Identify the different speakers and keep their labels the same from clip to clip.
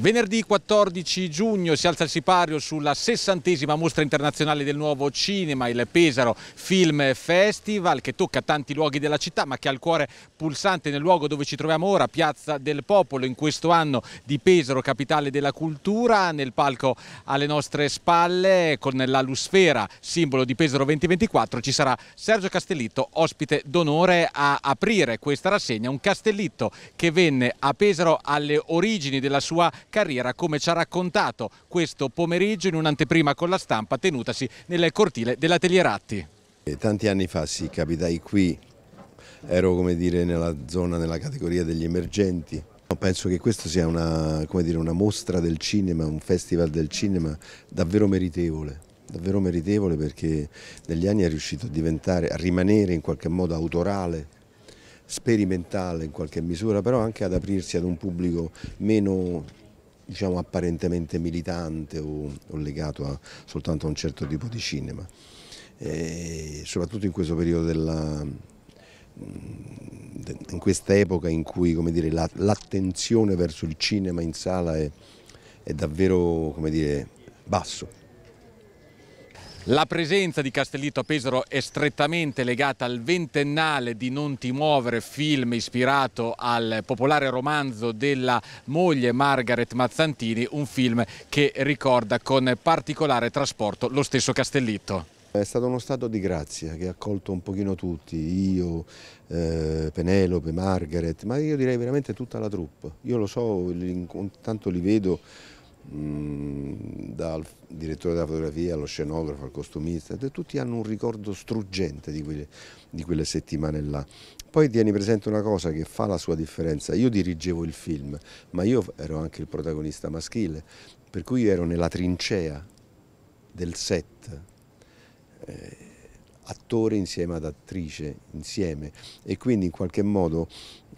Speaker 1: Venerdì 14 giugno si alza il sipario sulla sessantesima mostra internazionale del nuovo cinema, il Pesaro Film Festival, che tocca tanti luoghi della città ma che ha il cuore pulsante nel luogo dove ci troviamo ora, Piazza del Popolo, in questo anno di Pesaro, capitale della cultura, nel palco alle nostre spalle con la Lusfera, simbolo di Pesaro 2024, ci sarà Sergio Castellitto, ospite d'onore a aprire questa rassegna, un Castellitto che venne a Pesaro alle origini della sua carriera, come ci ha raccontato questo pomeriggio in un'anteprima con la stampa tenutasi nel cortile dell'Atelieratti.
Speaker 2: Tanti anni fa sì, capitai qui, ero come dire nella zona, nella categoria degli emergenti, Penso che questa sia una, dire, una, mostra del cinema, un festival del cinema davvero meritevole, davvero meritevole perché negli anni è riuscito a, diventare, a rimanere in qualche modo autorale, sperimentale in qualche misura, però anche ad aprirsi ad un pubblico meno diciamo, apparentemente militante o, o legato a, soltanto a un certo tipo di cinema. E soprattutto in questo periodo della, mm, in questa epoca in cui l'attenzione la, verso il cinema in sala è, è davvero dire, basso.
Speaker 1: La presenza di Castellitto a Pesaro è strettamente legata al ventennale di Non ti muovere, film ispirato al popolare romanzo della moglie Margaret Mazzantini, un film che ricorda con particolare trasporto lo stesso Castellitto.
Speaker 2: È stato uno stato di grazia che ha accolto un pochino tutti, io, eh, Penelope, Margaret, ma io direi veramente tutta la troupe. Io lo so, intanto li vedo dal direttore della fotografia allo scenografo, al costumista, tutti hanno un ricordo struggente di quelle, di quelle, settimane là. Poi tieni presente una cosa che fa la sua differenza, io dirigevo il film, ma io ero anche il protagonista maschile, per cui ero nella trincea del set, eh, attore insieme ad attrice, insieme, e quindi in qualche modo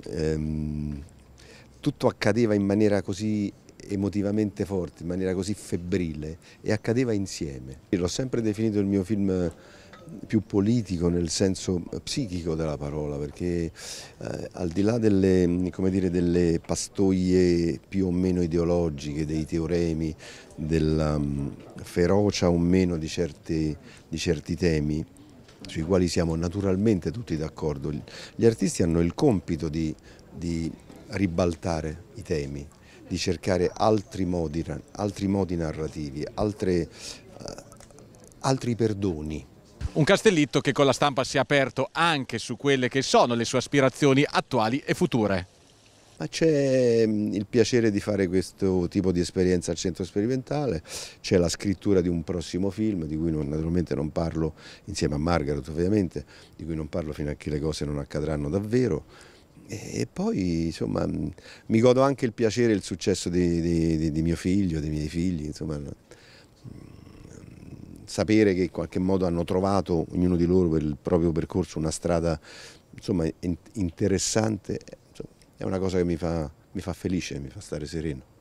Speaker 2: ehm, tutto accadeva in maniera così emotivamente forte, in maniera così febbrile e accadeva insieme. L'ho sempre definito il mio film eh, più politico nel senso eh, psichico della parola, perché eh, al di là delle, dire, delle, pastoie più o meno ideologiche, dei teoremi, della um, ferocia o meno di certi, di certi temi, sui quali siamo naturalmente tutti d'accordo, gli artisti hanno il compito di, di ribaltare i temi di cercare altri modi, altri modi narrativi, altre, eh, altri perdoni.
Speaker 1: Un Castellitto che con la stampa si è aperto anche su quelle che sono le sue aspirazioni attuali e future.
Speaker 2: Ma c'è mm, il piacere di fare questo tipo di esperienza al centro sperimentale, c'è la scrittura di un prossimo film di cui non, naturalmente non parlo insieme a Margaret ovviamente, di cui non parlo fino a che le cose non accadranno davvero e poi insomma mm, mi godo anche il piacere e il successo di, di, di, mio figlio, dei miei figli, insomma mm, sapere che in qualche modo hanno trovato ognuno di loro per il proprio percorso una strada insomma, interessante eh, insomma, è una cosa che mi fa, mi fa felice, mi fa stare sereno.